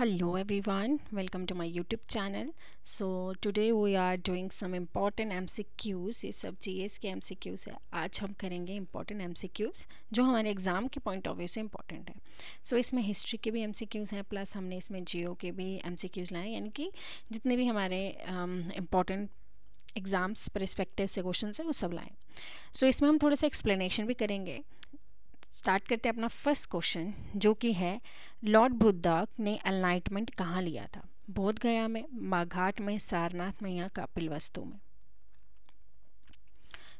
welcome to welcome YouTube channel so channel we are doing some important M C Qs ये सब G S के M C Qs है आज हम करेंगे एम सी क्यूज़ जो हमारे एग्जाम के पॉइंट ऑफ व्यू से important है सो so, इसमें हिस्ट्री के भी एम सी क्यूज हैं प्लस हमने इसमें जियो के भी एम सी क्यूज लाए यानी कि जितने भी हमारे इम्पोर्टेंट एग्ज़ाम्स परस्पेक्टिव से क्वेश्चन है वो सब लाएँ सो so, इसमें हम थोड़े से एक्सप्लेनेशन भी करेंगे स्टार्ट करते हैं अपना फर्स्ट क्वेश्चन जो कि है लॉर्ड बुद्धा ने अलाइटमेंट कहाँ लिया था बोध गया में माघाट में सारनाथ में या कपिल वस्तु में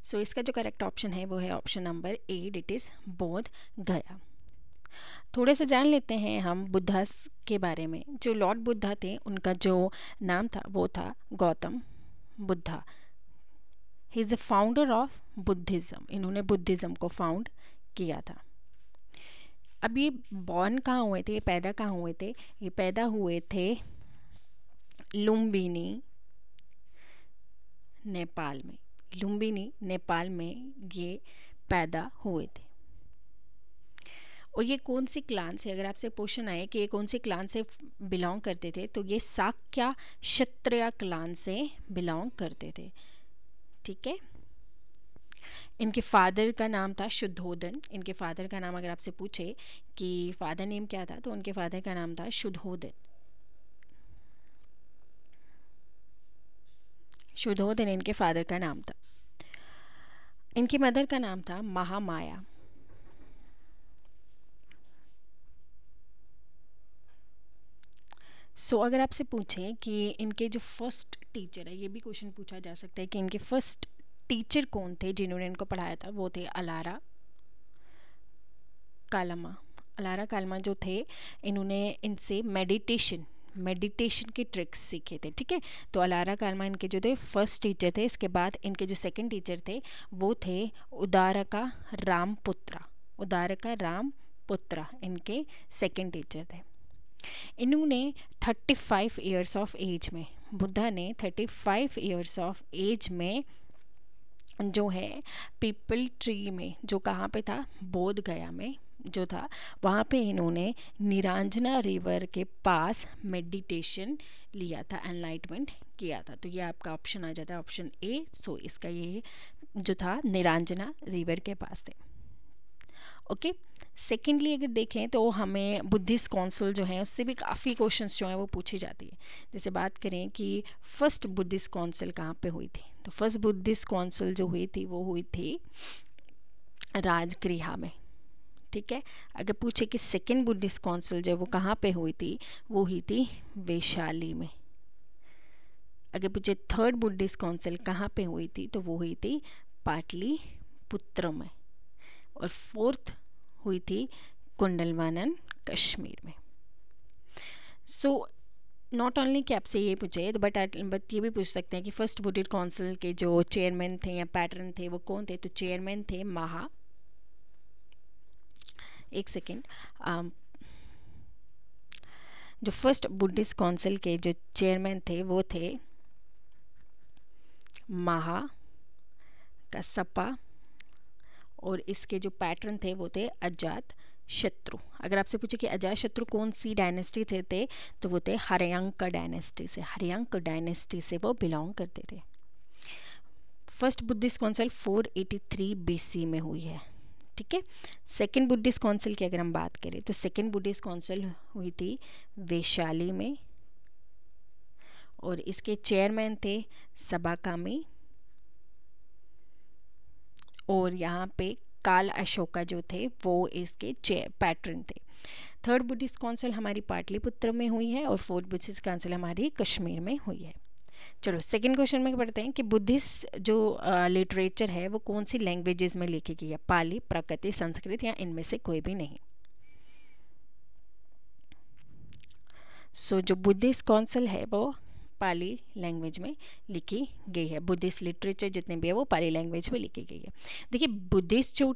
सो so, इसका जो करेक्ट ऑप्शन है वो है option number eight it is Bodh Gaya थोड़े से जान लेते हैं हम बुद्धा के बारे में जो लॉर्ड बुद्धा थे उनका जो नाम था वो था Gautam Buddha he is the founder of Buddhism इन्होंने बुद्धिज़्म को फाउंड किया था अब ये बॉर्न कहाँ हुए थे ये पैदा कहाँ हुए थे ये पैदा हुए थे लुम्बिनी नेपाल में लुम्बिनी नेपाल में ये पैदा हुए थे और ये कौन सी क्लान से अगर आपसे क्वेश्चन आए कि ये कौन सी क्लान से बिलोंग करते थे तो ये साक्या क्षत्रिया क्लान से बिलोंग करते थे ठीक है इनके फादर का नाम था शुद्धोधन इनके फादर का नाम अगर आपसे पूछे कि फादर नेम क्या था तो उनके फादर का नाम था शुद्धोदन शुद्धोदन इनके फादर का नाम था इनकी मदर का नाम था महामाया सो so, अगर आपसे पूछें कि इनके जो फर्स्ट टीचर है ये भी क्वेश्चन पूछा जा सकता है कि इनके फर्स्ट टीचर कौन थे जिन्होंने इनको पढ़ाया था वो थे अलारा कालमा अलारा कालमा जो थे इन्होंने इनसे मेडिटेशन मेडिटेशन के ट्रिक्स सीखे थे ठीक है तो अलारा कालमा इनके जो थे फर्स्ट टीचर थे इसके बाद इनके जो सेकंड टीचर थे वो थे उदारका पुत्रा उदारका पुत्रा इनके सेकंड टीचर थे इन्होंने 35 फाइव ईयर्स ऑफ एज में बुद्धा ने 35 फाइव ईयर्स ऑफ एज में जो है पीपल ट्री में जो कहाँ पे था बोध गया में जो था वहाँ पे इन्होंने निरांजना रिवर के पास मेडिटेशन लिया था एनलाइटमेंट किया था तो ये आपका ऑप्शन आ जाता है ऑप्शन ए सो इसका ये जो था निरांजना रिवर के पास थे ओके सेकेंडली अगर देखें तो हमें बुद्धिस्ट कौंसिल जो है उससे भी काफ़ी क्वेश्चंस जो हैं वो पूछी जाती है जैसे बात करें कि फर्स्ट बुद्धिस्ट कौंसिल कहाँ पे हुई थी तो फर्स्ट बुद्धिस्ट काउंसिल जो हुई थी वो हुई थी राजगृह में ठीक है अगर पूछे कि सेकेंड बुद्धिस्ट काउंसिल जो वो कहाँ पे हुई थी वो हुई थी वैशाली में अगर पूछे थर्ड बुद्धिस्ट काउंसिल कहाँ पे हुई थी तो वो हुई थी पाटली पुत्र में और फोर्थ हुई थी कुंडलवानन कश्मीर में सो so, नॉट ओनली कि आपसे ये पूछे बट बट ये भी पूछ सकते हैं कि फर्स्ट बुडिट काउंसिल के जो चेयरमैन थे या पैटर्न थे वो कौन थे तो चेयरमैन थे महा एक सेकेंड um, जो फर्स्ट बुद्धिस्ट काउंसिल के जो चेयरमैन थे वो थे महा कसपा और इसके जो पैटर्न थे वो थे अजात शत्रु अगर आपसे पूछे कि अजय शत्रु कौन सी डायनेस्टी से थे तो वो थे हरयंक डायनेस्टी से हरयंक डायनेस्टी से वो बिलोंग करते थे फर्स्ट बुद्धिस्ट काउंसिल 483 बीसी में हुई है ठीक है सेकेंड बुद्धिस्ट काउंसिल की अगर हम बात करें तो सेकेंड बुद्धिस्ट काउंसिल हुई थी वैशाली में और इसके चेयरमैन थे सबाकामी और यहाँ पे काल अशोका जो थे वो इसके पैटर्न थे थर्ड बुद्धिस्ट काउंसिल हमारी पाटलिपुत्र में हुई है और फोर्थ बुद्धिस्ट काउंसिल हमारी कश्मीर में हुई है चलो सेकंड क्वेश्चन में पढ़ते हैं कि बुद्धिस्ट जो लिटरेचर है वो कौन सी लैंग्वेजेस में लिखी गई है पाली प्रकृति संस्कृत या इनमें से कोई भी नहीं सो so, जो बुद्धिस्ट काउंसिल है वो पाली लैंग्वेज में लिखी गई है बुद्धिस्ट लिटरेचर जितने भी है वो पाली लैंग्वेज में लिखी गई है देखिए बुद्धिस्ट जो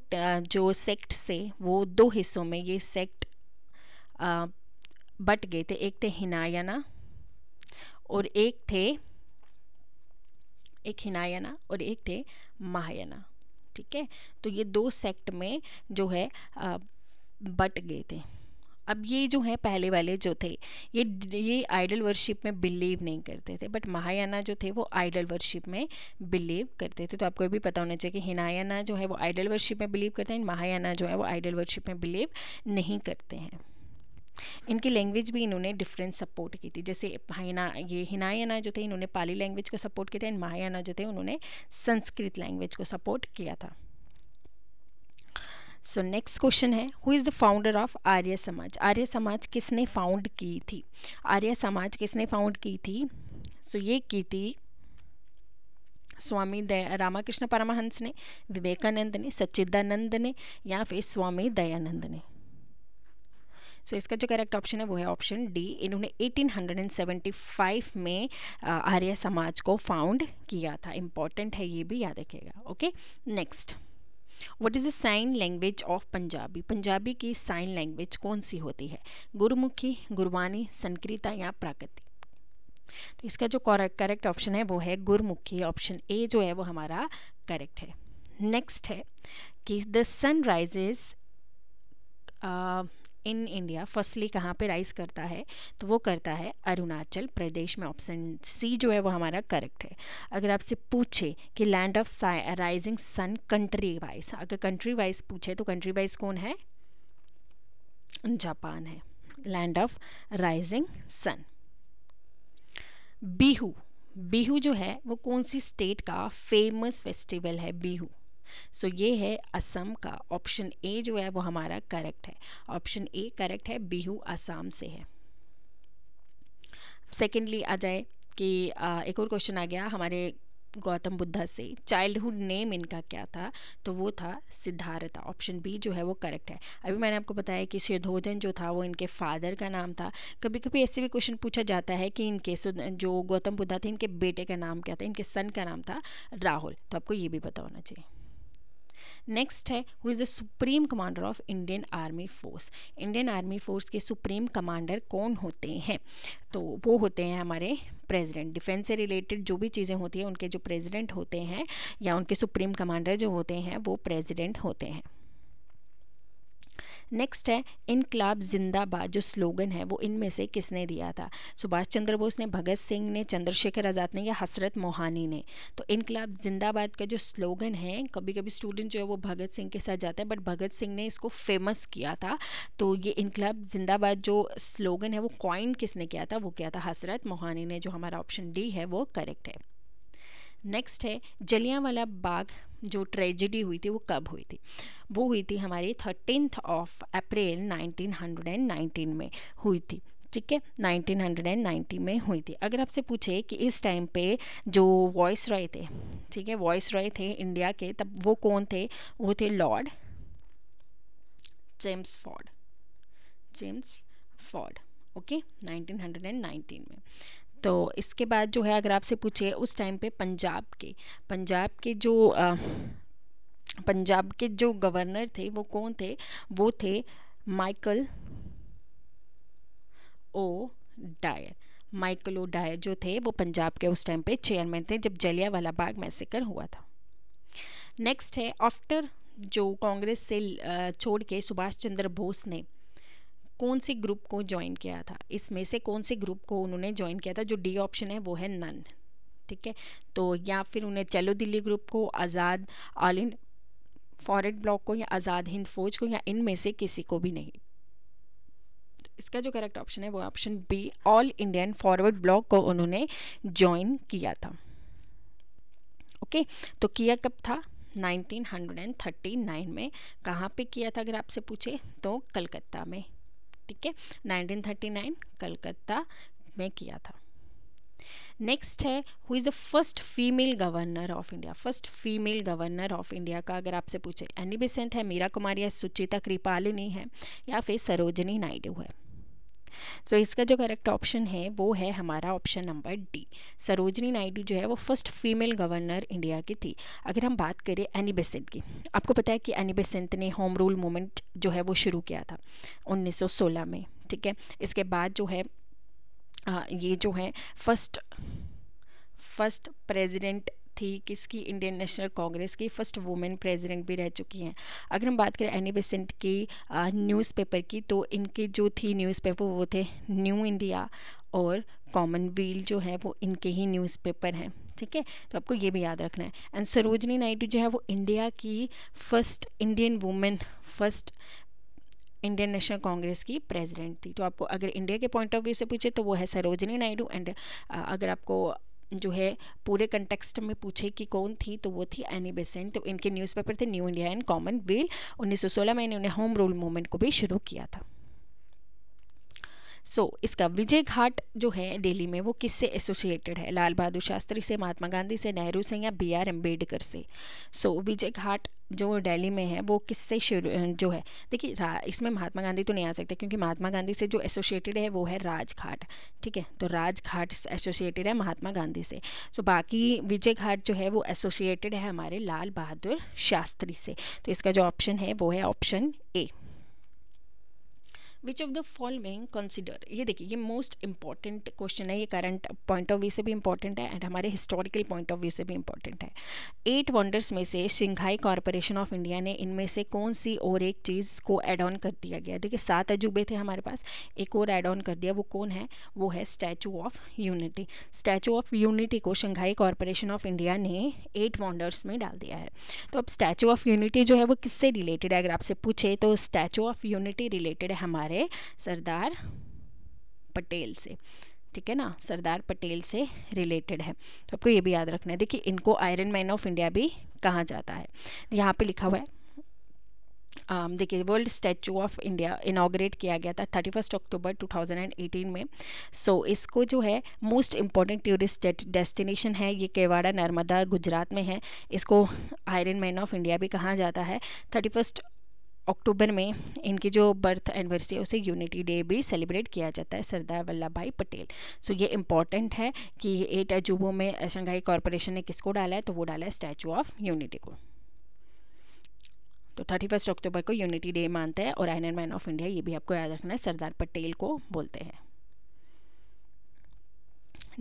जो सेक्ट से वो दो हिस्सों में ये सेक्ट बट गए थे एक थे हिनायना और एक थे एक हिनायना और एक थे महायना ठीक है तो ये दो सेक्ट में जो है बट गए थे अब ये जो है पहले वाले जो थे ये ये आइडल वर्शिप में बिलीव नहीं करते थे बट महायाना जो थे वो आइडल वर्शिप में बिलीव करते थे तो आपको भी पता होना चाहिए कि हिनायाना जो है वो आइडल वर्शिप में बिलीव करते हैं महायाना जो है वो आइडल वर्शिप में बिलीव नहीं करते हैं इनकी लैंग्वेज भी इन्होंने डिफरेंट सपोर्ट की थी जैसे हिना ये हिनायना जो थे इन्होंने पाली लैंग्वेज को सपोर्ट किया था एंड महायाना जो थे उन्होंने संस्कृत लैंग्वेज को सपोर्ट किया था सो नेक्स्ट क्वेश्चन है who is the founder of Arya Samaj Arya समाज किसने फाउंड की थी आर्य समाज किसने फाउंड की थी सो so, ये की थी स्वामी रामाकृष्ण परमहंस ने विवेकानंद ने सच्चिदानंद ने या फिर स्वामी दयानंद ने सो so, इसका जो करेक्ट ऑप्शन है वो है ऑप्शन डी इन्होंने 1875 में आर्य समाज को फाउंड किया था इंपॉर्टेंट है ये भी याद रखिएगा okay next what is the sign language of Punjabi Punjabi की साइन लैंग्वेज कौन सी होती है गुरुमुखी गुरबानी संक्रिता या प्राकृतिक तो इसका जो करेक्ट ऑप्शन है वो है गुरुमुखी ऑप्शन ए जो है वो हमारा करेक्ट है नेक्स्ट है कि the sun rises in India firstly कहाँ पे राइज करता है तो वो करता है अरुणाचल प्रदेश में ऑप्शन सी जो है वो हमारा करेक्ट है अगर आपसे पूछे कि land of rising sun country wise अगर कंट्री वाइज पूछे तो कंट्री वाइज कौन है जापान है land of rising sun Bihu Bihu जो है वो कौन सी स्टेट का फेमस फेस्टिवल है बिहू सो so, ये है असम का ऑप्शन ए जो है वो हमारा करेक्ट है ऑप्शन ए करेक्ट है बिहू असम से है सेकेंडली आ जाए कि एक और क्वेश्चन आ गया हमारे गौतम बुद्धा से चाइल्डहुड नेम इनका क्या था तो वो था सिद्धार्थ ऑप्शन बी जो है वो करेक्ट है अभी मैंने आपको बताया कि शोधोधन जो था वो इनके फादर का नाम था कभी कभी ऐसे भी क्वेश्चन पूछा जाता है कि इनके जो गौतम बुद्धा थे इनके बेटे का नाम क्या था इनके सन का नाम था राहुल तो आपको ये भी पता होना चाहिए नेक्स्ट है who is the supreme commander of Indian army force Indian army force के सुप्रीम कमांडर कौन होते हैं तो वो होते हैं हमारे प्रेसिडेंट डिफेंस से रिलेटेड जो भी चीज़ें होती हैं उनके जो प्रेसिडेंट होते हैं या उनके सुप्रीम कमांडर जो होते हैं वो प्रेसिडेंट होते हैं नेक्स्ट है इनकलाब जिंदाबाद जो स्लोगन है वो इनमें से किसने दिया था सुभाष चंद्र बोस ने भगत सिंह ने चंद्रशेखर आज़ाद ने या हसरत मोहानी ने तो इनकलाब जिंदाबाद का जो स्लोगन है कभी कभी स्टूडेंट जो है वो भगत सिंह के साथ जाता है बट भगत सिंह ने इसको फेमस किया था तो ये इनकलाब जिंदाबाद जो स्लोगन है वो कॉइन किसने किया था वो किया था हसरत मोहानी ने जो हमारा ऑप्शन डी है वो करेक्ट है नेक्स्ट है जलियावाला बाग जो ट्रेजिडी हुई थी वो कब हुई थी वो हुई थी हमारी थर्टीनथ ऑफ अप्रैल 1919 में हुई थी ठीक है 1919 में हुई थी अगर आपसे पूछे कि इस टाइम पे जो वॉइस रॉय थे ठीक है वॉइस रॉय थे इंडिया के तब वो कौन थे वो थे Lord Chelmsford Chelmsford okay 1919 में तो इसके बाद जो है अगर आपसे पूछे उस टाइम पे पंजाब के पंजाब के जो आ, पंजाब के जो गवर्नर थे वो कौन थे वो थे Michael O'Dwyer Michael O'Dwyer जो थे वो पंजाब के उस टाइम पे चेयरमैन थे जब जलियावाला बाग मैसेकर हुआ था नेक्स्ट है आफ्टर जो कांग्रेस से छोड़ के सुभाष चंद्र बोस ने कौन से ग्रुप को ज्वाइन किया था इसमें से कौन से ग्रुप को उन्होंने ज्वाइन किया था जो डी ऑप्शन है वो है नन ठीक है तो या फिर उन्हें चलो दिल्ली ग्रुप को आज़ाद ऑल इन फॉरेड ब्लॉक को या आज़ाद हिंद फौज को या इनमें से किसी को भी नहीं इसका जो करेक्ट ऑप्शन है वो option B all Indian forward block को उन्होंने ज्वाइन किया था ओके तो किया कब था 1939 में कहाँ पे किया था अगर आपसे पूछे तो कलकत्ता में ठीक है 1939 कलकत्ता में किया था नेक्स्ट है who is the first female governor of India first female governor of India का अगर आपसे पूछे एनी बेसेंट है मीरा कुमारी है सुचिता कृपालिनी है या फिर सरोजनी नायडू है सो so, इसका जो करेक्ट ऑप्शन है वो है हमारा option number D Sarojini Naidu जो है वो फर्स्ट फीमेल गवर्नर इंडिया की थी अगर हम बात करें एनी बेसेंट की आपको पता है कि एनी बेसेंट ने होम रूल मूवमेंट जो है वो शुरू किया था 1916 में ठीक है इसके बाद जो है आ, ये जो है फर्स्ट फर्स्ट प्रेसिडेंट थी किसकी इंडियन नेशनल कांग्रेस की फर्स्ट वुमेन प्रेसिडेंट भी रह चुकी हैं अगर हम बात करें एनी बेसेंट की न्यूज़पेपर की तो इनके जो थी न्यूज़पेपर वो थे न्यू इंडिया और कॉमनवेल जो है वो इनके ही न्यूज़पेपर हैं ठीक है तो आपको ये भी याद रखना है एंड सरोजनी नायडू जो है वो इंडिया की first Indian women first Indian National Congress की प्रेसिडेंट थी तो आपको अगर इंडिया के पॉइंट ऑफ व्यू से पूछे तो वो है सरोजनी नायडू एंड अगर आपको जो है पूरे कंटेक्सट में पूछे कि कौन थी तो वो थी एनी बेसेंट तो इनके न्यूज़पेपर थे New India and Commonweal 1916 में इन्होंने होम रूल मूवमेंट को भी शुरू किया था सो so, इसका विजय घाट जो है दिल्ली में वो किससे एसोसिएटेड है लाल बहादुर शास्त्री से महात्मा गांधी से नेहरू से या बी आर अम्बेडकर से सो so, विजय घाट जो दिल्ली में है वो किससे शुरू जो है देखिए इसमें महात्मा गांधी तो नहीं आ सकते क्योंकि महात्मा गांधी से जो एसोसिएटेड है वो है राजघाट ठीक है तो राजघाट एसोसिएटेड है महात्मा गांधी से सो बाकी विजय घाट जो है वो एसोसिएटेड है हमारे लाल बहादुर शास्त्री से तो इसका जो ऑप्शन है वो है option A which of the following consider ये देखिए ये मोस्ट इंपॉर्टेंट क्वेश्चन है ये करंट पॉइंट ऑफ व्यू से भी इंपॉर्टेंट है एंड हमारे हिस्टोरिकल पॉइंट ऑफ व्यू से भी इंपॉर्टेंट है एट वंडर्स में से शिंघाई कॉरपोरेशन ऑफ इंडिया ने इनमें से कौन सी और एक चीज़ को एड ऑन कर दिया गया देखिए सात अजूबे थे हमारे पास एक और एड ऑन कर दिया वो कौन है वो है Statue of Unity Statue of Unity को शंघाई कॉरपोरेशन ऑफ इंडिया ने एट वंडर्स में डाल दिया है तो अब स्टैचू ऑफ यूनिटी जो है वो किससे रिलेटेड है अगर आपसे पूछे तो स्टैचू ऑफ यूनिटी रिलेटेड है हमारे हमारे सरदार पटेल से ठीक है ना सरदार पटेल से रिलेटेड है तो आपको ये भी याद रखना है देखिए इनको आयरन मैन ऑफ इंडिया भी कहा जाता है यहाँ पे लिखा हुआ है Um, देखिए world statue of India inaugurate किया गया था थर्टी फर्स्ट अक्टूबर 2018 में सो so, इसको जो है मोस्ट इंपॉर्टेंट टूरिस्ट डेस्टिनेशन है ये केवाड़ा नर्मदा गुजरात में है इसको आयरन मैन ऑफ इंडिया भी कहा जाता है थर्टी फर्स्ट अक्टूबर में इनकी जो बर्थ एनिवर्सरी है उसे यूनिटी डे भी सेलिब्रेट किया जाता है सरदार वल्लभ भाई पटेल सो ये इम्पॉर्टेंट है कि एट अजूबों में शंघाई कॉरपोरेशन ने किसको डाला है तो वो डाला है स्टैचू ऑफ यूनिटी को तो थर्टी फर्स्ट अक्टूबर को यूनिटी डे मानते हैं और आयरन मैन ऑफ इंडिया ये भी आपको याद रखना है सरदार पटेल को बोलते हैं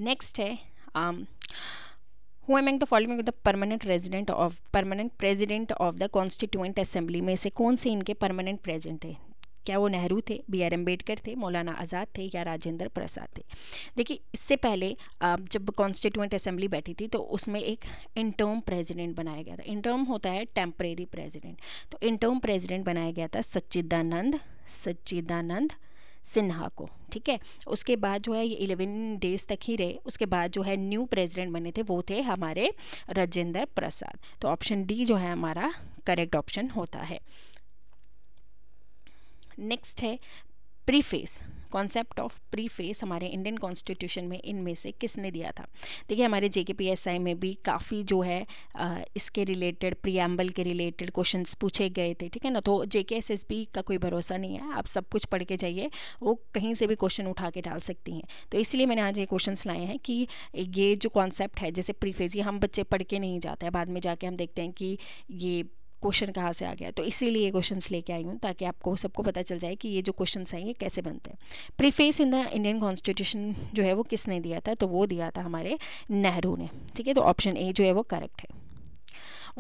नेक्स्ट है um, who among the following the permanent resident of permanent president of the constituent assembly में से कौन से इनके परमानेंट प्रेजिडेंट है क्या वो नेहरू थे बी आर अम्बेडकर थे मौलाना आज़ाद थे या राजेंद्र प्रसाद थे देखिए इससे पहले जब कॉन्स्टिट्यूएंट असेंबली बैठी थी तो उसमें एक इंटर्म प्रेसिडेंट बनाया गया था इंटर्म होता है टेम्परेरी प्रेसिडेंट तो इंटर्म प्रेसिडेंट बनाया गया था सच्चिदानंद सच्चिदानंद सिन्हा को ठीक है उसके बाद जो है ये इलेवन डेज तक ही रहे उसके बाद जो है न्यू प्रेसिडेंट बने थे वो थे हमारे राजेंद्र प्रसाद तो ऑप्शन डी जो है हमारा करेक्ट ऑप्शन होता है नेक्स्ट है प्रीफेस कॉन्सेप्ट ऑफ प्रीफेस हमारे इंडियन कॉन्स्टिट्यूशन में इनमें से किसने दिया था देखिए हमारे जे में भी काफ़ी जो है इसके रिलेटेड प्रियम्बल के रिलेटेड क्वेश्चन पूछे गए थे ठीक है ना तो जे का कोई भरोसा नहीं है आप सब कुछ पढ़ के जाइए वो कहीं से भी क्वेश्चन उठा के डाल सकती हैं तो इसलिए मैंने आज ये क्वेश्चन लाए हैं कि ये जो कॉन्सेप्ट है जैसे प्रीफेज ये हम बच्चे पढ़ के नहीं जाते हैं बाद में जाके हम देखते हैं कि ये क्वेश्चन कहाँ से आ गया तो इसीलिए क्वेश्चन लेके आई हूँ ताकि आपको सबको पता चल जाए कि ये जो क्वेश्चन हैं ये कैसे बनते हैं preface in the Indian constitution जो है वो किसने दिया था तो वो दिया था हमारे नेहरू ने ठीक है तो ऑप्शन ए जो है वो करेक्ट है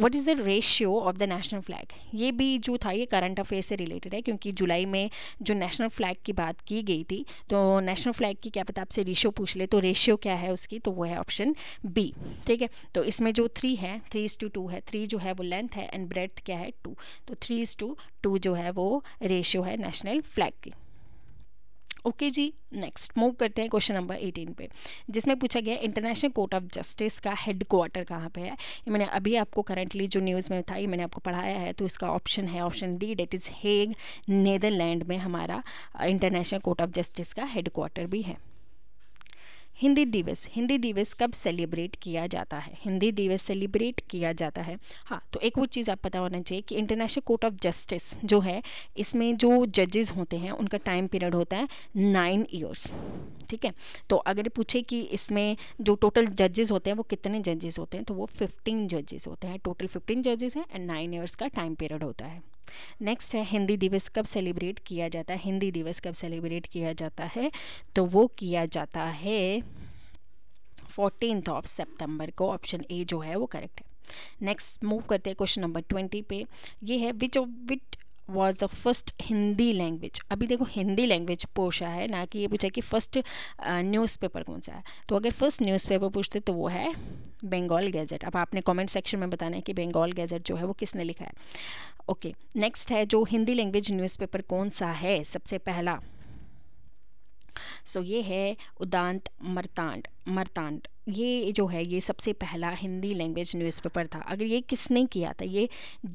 what is the ratio of the national flag ये भी जो था ये करंट अफेयर से रिलेटेड है क्योंकि जुलाई में जो नेशनल फ्लैग की बात की गई थी तो नेशनल फ्लैग की क्या पता आपसे रेशियो पूछ ले तो रेशियो क्या है उसकी तो वो है ऑप्शन बी ठीक है तो इसमें जो थ्री है थ्री इज टू टू है थ्री जो है वो लेंथ है एंड ब्रेथ क्या है टू तो थ्री इज टू टू जो है वो रेशियो है नेशनल फ्लैग की ओके जी नेक्स्ट मूव करते हैं क्वेश्चन नंबर 18 पे जिसमें पूछा गया इंटरनेशनल कोर्ट ऑफ जस्टिस का हेड क्वार्टर कहाँ पे है ये मैंने अभी आपको करंटली जो न्यूज़ में था ये मैंने आपको पढ़ाया है तो इसका ऑप्शन है option D that is Hague Netherlands में हमारा इंटरनेशनल कोर्ट ऑफ जस्टिस का हेड क्वार्टर भी है हिंदी दिवस हिंदी दिवस कब सेलिब्रेट किया जाता है हिंदी दिवस सेलिब्रेट किया जाता है हाँ तो एक वो चीज़ आप पता होना चाहिए कि इंटरनेशनल कोर्ट ऑफ जस्टिस जो है इसमें जो जजेस होते हैं उनका टाइम पीरियड होता है नाइन ईयर्स ठीक है तो अगर पूछे कि इसमें जो टोटल जजेस होते हैं वो कितने जजेस होते हैं तो वो फिफ्टीन जजेस होते हैं टोटल फिफ्टीन जजेस हैं एंड नाइन ईयर्स का टाइम पीरियड होता है नेक्स्ट है हिंदी दिवस कब सेलिब्रेट किया जाता है हिंदी दिवस कब सेलिब्रेट किया जाता है तो वो किया जाता है फोर्टीन ऑफ सितंबर को ऑप्शन ए जो है वो करेक्ट है नेक्स्ट मूव करते हैं क्वेश्चन नंबर ट्वेंटी पे ये है which of which was the first Hindi language अभी देखो हिंदी लैंग्वेज पूछा है ना कि ये पूछा कि फर्स्ट न्यूज़पेपर कौन सा है तो अगर फर्स्ट न्यूज़पेपर पूछते तो वो है बंगाल गैजेट अब आपने कमेंट सेक्शन में बताना है कि बंगाल गैजेट जो है वो किसने लिखा है ओके okay, नेक्स्ट है जो हिंदी लैंग्वेज न्यूज़पेपर कौन सा है सबसे पहला सो so, ये है उदांत मरतांड मरतांड ये जो है ये सबसे पहला हिंदी लैंग्वेज न्यूज़पेपर था अगर ये किसने किया था ये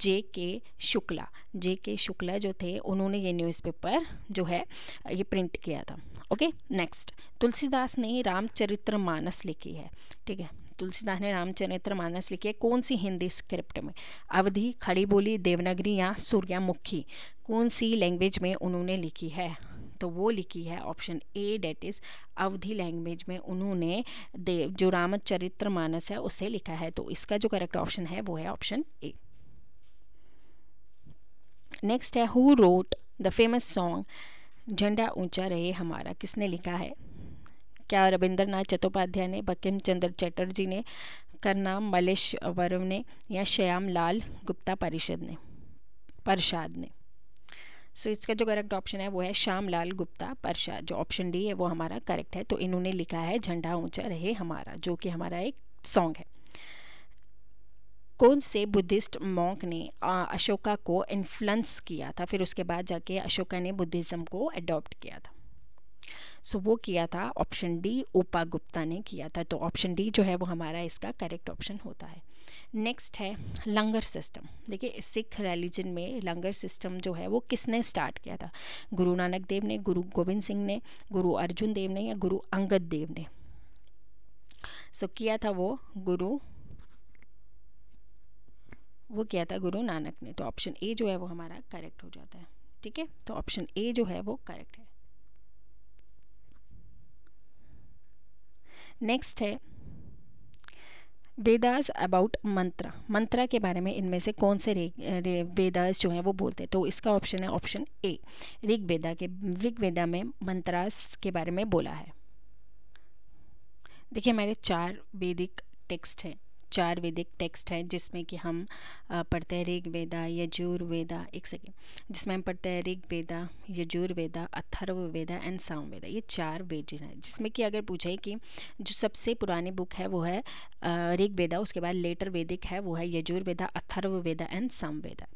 जे के शुक्ला जे के शुक्ला जो थे उन्होंने ये न्यूज़पेपर जो है ये प्रिंट किया था ओके नेक्स्ट तुलसीदास ने रामचरित्र मानस लिखी है ठीक है तुलसीदास ने रामचरित्र मानस लिखी है कौन सी हिंदी स्क्रिप्ट में अवधि खड़ी बोली देवनागरी या सूर्यामुखी कौन सी लैंग्वेज में उन्होंने लिखी है तो वो लिखी है option A that is Awadhi language में उन्होंने देव जो रामचरित्र मानस है उसे लिखा है तो इसका जो करेक्ट ऑप्शन है वो है ऑप्शन ए नेक्स्ट है who wrote the famous song झंडा ऊंचा रहे हमारा किसने लिखा है क्या रविंद्रनाथ चट्टोपाध्याय ने बकिम चंद्र चटर्जी ने करना मलेश वरुण ने या श्याम लाल गुप्ता परिषद ने परसाद ने सो इसका जो करेक्ट ऑप्शन है वो है श्यामलाल गुप्ता परशा जो ऑप्शन डी है वो हमारा करेक्ट है तो इन्होंने लिखा है झंडा ऊंचा रहे हमारा जो कि हमारा एक सॉन्ग है कौन से बुद्धिस्ट मॉन्क ने अशोका को इन्फ्लुएंस किया था फिर उसके बाद जाके अशोका ने बुद्धिज़्म को अडॉप्ट किया था सो so, वो किया था ऑप्शन डी ओपा गुप्ता ने किया था तो ऑप्शन डी जो है वो हमारा इसका करेक्ट ऑप्शन होता है नेक्स्ट है लंगर सिस्टम देखिए सिख रिलीजन में लंगर सिस्टम जो है वो किसने स्टार्ट किया था गुरु नानक देव ने गुरु गोविंद सिंह ने गुरु अर्जुन देव ने या गुरु अंगद देव ने सो so, किया था वो गुरु वो किया था गुरु नानक ने तो ऑप्शन ए जो है वो हमारा करेक्ट हो जाता है ठीक है तो ऑप्शन ए जो है वो करेक्ट है नेक्स्ट है वेदास अबाउट मंत्रा मंत्रा के बारे में इनमें से कौन से वेदास जो हैं वो बोलते हैं तो इसका ऑप्शन है ऑप्शन ए ऋग्वेदा के ऋग्वेदा में मंत्रास के बारे में बोला है देखिए मेरे चार वेदिक टेक्स्ट हैं चार वैदिक टेक्स्ट हैं जिसमें कि हम पढ़ते हैं ऋग वेदा यजूर वेदा एक सेकेंड जिसमें हम पढ़ते हैं ऋग वेदा यजूर वेदा अथर्व वेदा एंड साम वेदा ये चार वेद हैं जिसमें कि अगर पूछें कि जो सबसे पुरानी बुक है वो है ऋग वेदा उसके बाद लेटर वेदिक है वो है यजूर वेदा अथर्व वेदा एंड साम वेदा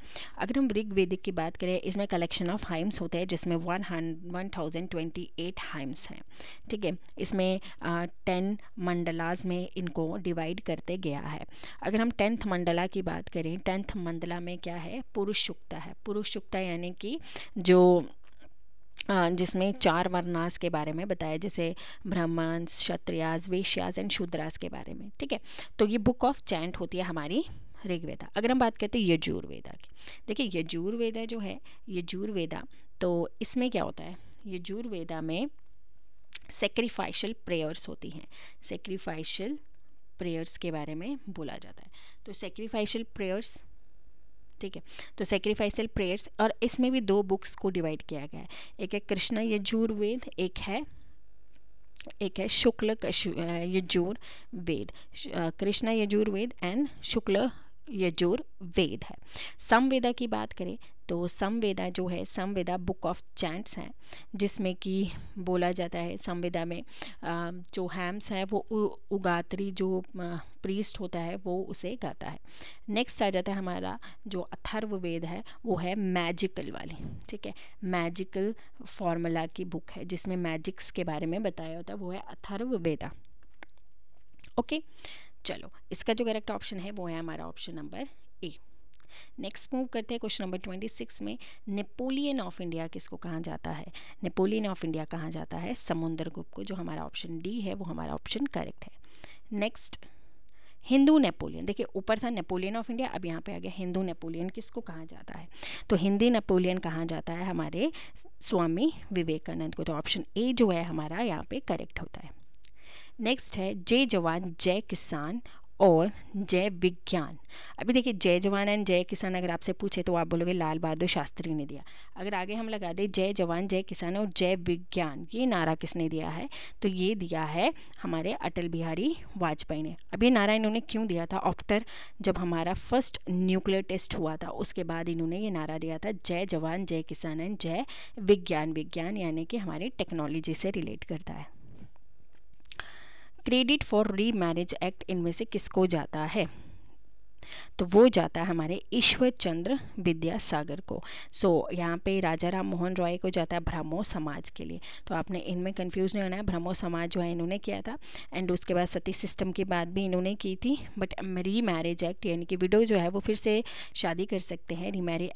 अगर हम ऋग वेदिक की बात करें इसमें कलेक्शन ऑफ हाइम्स होते हैं जिसमें one one thousand twenty eight hymns हैं ठीक है इसमें टेन मंडलाज में इनको डिवाइड करते गया है अगर हम टेंथ मंडला की बात करें टेंथ मंडला में क्या है पुरुष शुक्ता है पुरुष शुक्ता यानी कि जो जिसमें चार वर्णास के बारे में बताया जैसे ब्राह्मण क्षत्रियाज वेश्याज एंड शूद्रास के बारे में ठीक है तो ये बुक ऑफ चैंट होती है हमारी ऋग्वेदा अगर हम बात करते हैं यजुर्वेदा की देखिए यजुर्वेदा जो है यजुर्वेदा तो इसमें क्या होता है यजुर्वेदा में सेक्रीफाइशल प्रेयर्स होती हैं सेक्रीफाइशल प्रेयर्स के बारे में बोला जाता है तो सेक्रीफाइशल प्रेयर्स ठीक है तो सेक्रीफाइसल प्रेयर्स और इसमें भी दो बुक्स को डिवाइड किया गया है एक है कृष्णा यजुर्वेद एक है एक है शुक्ल यजुर वेद कृष्णा यजुर्वेद एंड शुक्ल यजुर वेद है समवेदा की बात करें तो संवेदा जो है संवेदा बुक ऑफ चैंट्स हैं जिसमें कि बोला जाता है संवेदा में जो हैम्स हैं वो उगात्री जो प्रीस्ट होता है वो उसे गाता है नेक्स्ट आ जाता है हमारा जो अथर्व वेद है वो है मैजिकल वाली ठीक है मैजिकल फॉर्मूला की बुक है जिसमें मैजिक्स के बारे में बताया होता है वो है अथर्व वेदा ओके चलो इसका जो करेक्ट ऑप्शन है वो है हमारा option number A next move करते हैं क्वेश्चन नंबर 26 में नेपोलियन ऑफ इंडिया किसको कहा जाता है नेपोलियन ऑफ इंडिया कहा जाता है समुंदर गुप्त को जो हमारा ऑप्शन डी है वो हमारा ऑप्शन करेक्ट है नेक्स्ट हिंदू नेपोलियन देखिए ऊपर था नेपोलियन ऑफ इंडिया अब यहाँ पे आ गया हिंदू नेपोलियन किसको कहा जाता है तो हिंदी नेपोलियन कहा जाता है हमारे स्वामी विवेकानंद को तो ऑप्शन ए जो है हमारा यहाँ पे करेक्ट होता है नेक्स्ट है जय जवान जय किसान और जय विज्ञान अभी देखिए जय जवान एंड जय किसान अगर आपसे पूछे तो आप बोलोगे लाल बहादुर शास्त्री ने दिया अगर आगे हम लगा दें जय जवान जय किसान और जय विज्ञान ये नारा किसने दिया है तो ये दिया है हमारे अटल बिहारी वाजपेयी ने अब ये नारा इन्होंने क्यों दिया था आफ्टर जब हमारा फर्स्ट न्यूक्लियर टेस्ट हुआ था उसके बाद इन्होंने ये नारा दिया था जय जवान जय किसान एंड जय विज्ञान विज्ञान यानी कि हमारी टेक्नोलॉजी से रिलेट करता है credit for remarriage act इनमें से किसको जाता है तो वो जाता है हमारे ईश्वर चंद्र विद्यासागर को सो so, यहाँ पे राजा राम मोहन रॉय को जाता है ब्रह्मो समाज के लिए तो आपने इनमें कंफ्यूज नहीं होना है ब्रह्मो समाज जो है इन्होंने किया था एंड उसके बाद सती सिस्टम की बात भी इन्होंने की थी बट री मैरिज एक्ट यानी कि विडो जो है वो फिर से शादी कर सकते हैं री मैरिज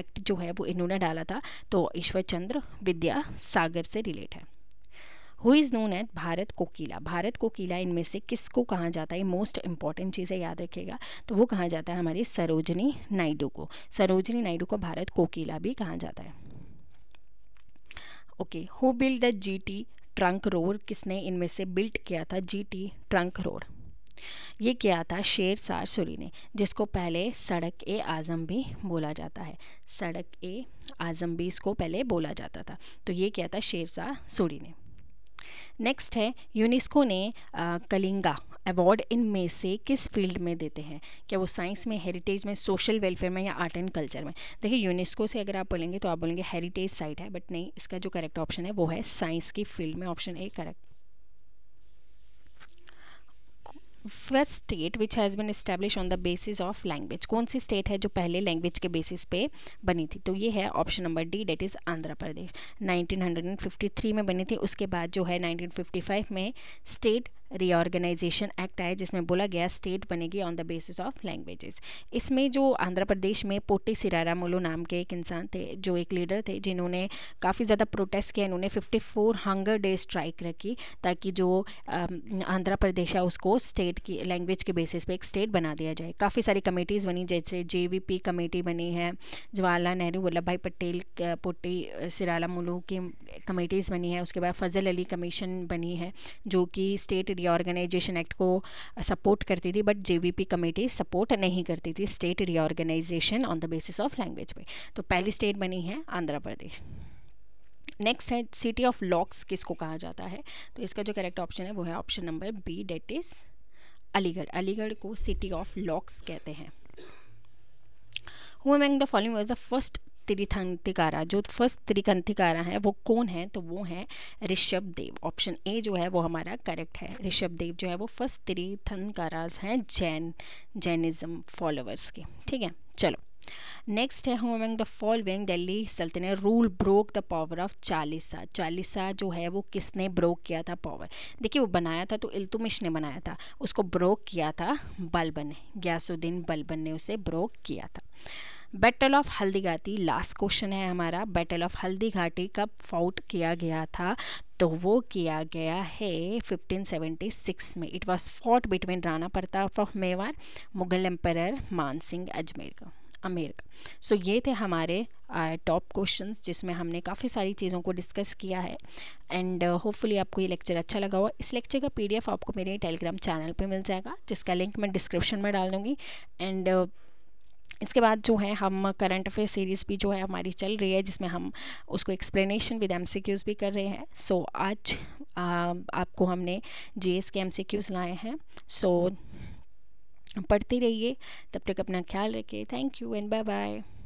एक्ट जो है वो इन्होंने डाला था तो ईश्वर चंद्र विद्यासागर से रिलेट है who is known at Bharat Kokila Bharat Kokila इनमें से किसको कहा जाता है मोस्ट इंपॉर्टेंट चीज़ें याद रखेगा तो वो कहा जाता है हमारी सरोजनी नायडू को सरोजनी नायडू को भारत कोकिला भी कहा जाता है okay who build the G T trunk road किसने इनमें से बिल्ट किया था जी टी ट्रंक रोड ये किया था शेर सार सूरी ने जिसको पहले सड़क ए आज़म भी बोला जाता है सड़क ए आज़म भी इसको पहले बोला जाता था तो ये किया था शेर शाह सूरी ने नेक्स्ट है यूनेस्को ने कलिंगा अवार्ड मे से किस फील्ड में देते हैं क्या वो साइंस में हेरिटेज में सोशल वेलफेयर में या आर्ट एंड कल्चर में देखिए यूनेस्को से अगर आप बोलेंगे तो आप बोलेंगे हेरिटेज साइट है बट नहीं इसका जो करेक्ट ऑप्शन है वो है साइंस की फील्ड में option A correct first state which has been establish on the basis of language कौन सी स्टेट है जो पहले लैंग्वेज के बेसिस पे बनी थी तो ये है option number D that is Andhra Pradesh 1953 में बनी थी उसके बाद जो है 1955 में स्टेट रीऑर्गेनाइजेशन एक्ट आया जिसमें बोला गया स्टेट बनेगी on the basis of languages इसमें जो आंध्र प्रदेश में पोटी सिरारा सिरारामुलू नाम के एक इंसान थे जो एक लीडर थे जिन्होंने काफ़ी ज़्यादा प्रोटेस्ट किया इन्होंने 54 हंगर डे स्ट्राइक रखी ताकि जो आंध्र प्रदेश है उसको स्टेट की लैंग्वेज के बेसिस पे एक स्टेट बना दिया जाए काफ़ी सारी कमेटीज़ बनी जैसे जे कमेटी बनी है जवाहरलाल नेहरू वल्लभ भाई पटेल पोटी सिरारा मोलू की कमेटीज़ बनी है उसके बाद फजल अली कमीशन बनी है जो कि स्टेट रिओर्गेनाइजेशन एक्ट को सपोर्ट करती थी बट जेवीपी कमेटी सपोर्ट नहीं करती थी state reorganization on the basis of language पे तो पहली स्टेट बनी है आंध्र प्रदेश नेक्स्ट है सिटी ऑफ लॉक्स किसको कहा जाता है तो इसका जो करेक्ट ऑप्शन है वो है option number B that is Aligarh Aligarh को सिटी ऑफ लॉक्स कहते हैं who the following was the first Tirthankara जो फर्स्ट तिरिकंथिकारा है वो कौन है तो वो है ऋषभ देव ऑप्शन ए जो है वो हमारा करेक्ट है ऋषभ देव जो है वो फर्स्ट त्रिथंकाराज हैं जैन जैनिज्म फॉलोअर्स के ठीक है चलो नेक्स्ट है who among the following Delhi Sultanate rule broke the power of Chalisa Chalisa जो है वो किसने ब्रोक किया था पावर देखिए वो बनाया था तो इल्तुमिश ने बनाया था उसको ब्रोक किया था बलबन ने ग्यासुद्दीन बलबन ने उसे ब्रोक किया था बैटल ऑफ हल्दी घाटी लास्ट क्वेश्चन है हमारा बैटल ऑफ हल्दी घाटी कब फाउट किया गया था तो वो किया गया है 1576 में it was fought between Rana Pratap of Mewar Mughal emperor Singh Ajmer का अमेरिका सो so, ये थे हमारे टॉप uh, क्वेश्चंस जिसमें हमने काफ़ी सारी चीज़ों को डिस्कस किया है एंड होपफुली uh, आपको ये लेक्चर अच्छा लगा हुआ इस लेक्चर का पीडीएफ आपको मेरे टेलीग्राम चैनल पे मिल जाएगा जिसका लिंक मैं डिस्क्रिप्शन में डाल दूँगी एंड uh, इसके बाद जो है हम करंट अफेयर सीरीज़ भी जो है हमारी चल रही है जिसमें हम उसको एक्सप्लेनेशन विद एम भी कर रहे हैं सो so, आज आ, आपको हमने जे के एम लाए हैं सो so, पढ़ते रहिए तब तक अपना ख्याल रखिए thank you and bye bye